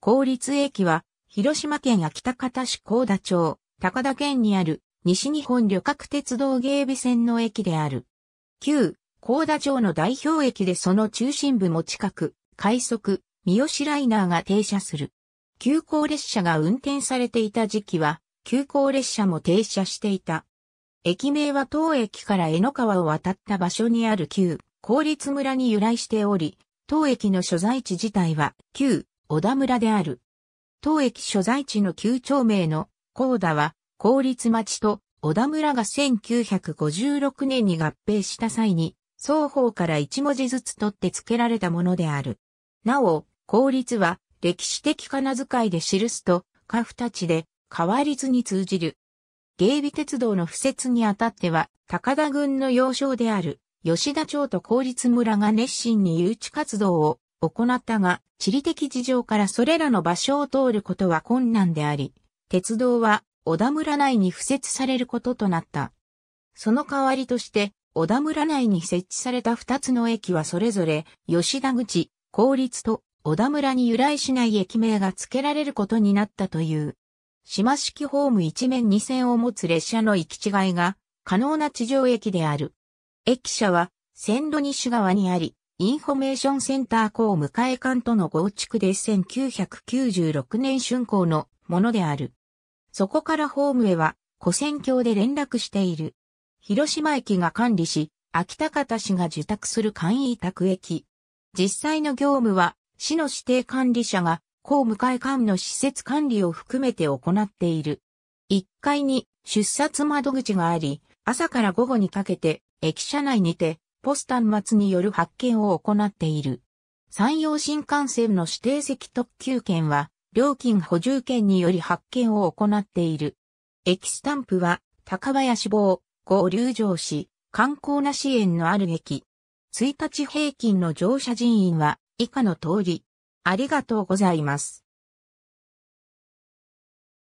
公立駅は、広島県秋芸高田市高田町、高田県にある西日本旅客鉄道芸備線の駅である。旧、高田町の代表駅でその中心部も近く、快速、三好ライナーが停車する。急行列車が運転されていた時期は、急行列車も停車していた。駅名は当駅から江ノ川を渡った場所にある旧、公立村に由来しており、当駅の所在地自体は、旧、小田村である。当駅所在地の旧町名の高田は、公立町と小田村が1956年に合併した際に、双方から一文字ずつ取って付けられたものである。なお、公立は歴史的仮名遣いで記すと、家父たちで、変わりずに通じる。芸備鉄道の布設にあたっては、高田郡の要衝である、吉田町と公立村が熱心に誘致活動を行ったが、地理的事情からそれらの場所を通ることは困難であり、鉄道は小田村内に付設されることとなった。その代わりとして、小田村内に設置された二つの駅はそれぞれ、吉田口、公立と小田村に由来しない駅名が付けられることになったという。島式ホーム一面二線を持つ列車の行き違いが可能な地上駅である。駅舎は線路西側にあり、インフォメーションセンター校迎え館との合築で1996年春校のものである。そこからホームへは古戦橋で連絡している。広島駅が管理し、秋田方市が受託する簡易委託駅。実際の業務は市の指定管理者が校迎え館の施設管理を含めて行っている。1階に出札窓口があり、朝から午後にかけて駅舎内にてポス端末による発見を行っている。山陽新幹線の指定席特急券は、料金補充券により発券を行っている。駅スタンプは、高林坊、五流城し、観光な支援のある駅。1日平均の乗車人員は、以下の通り。ありがとうございます。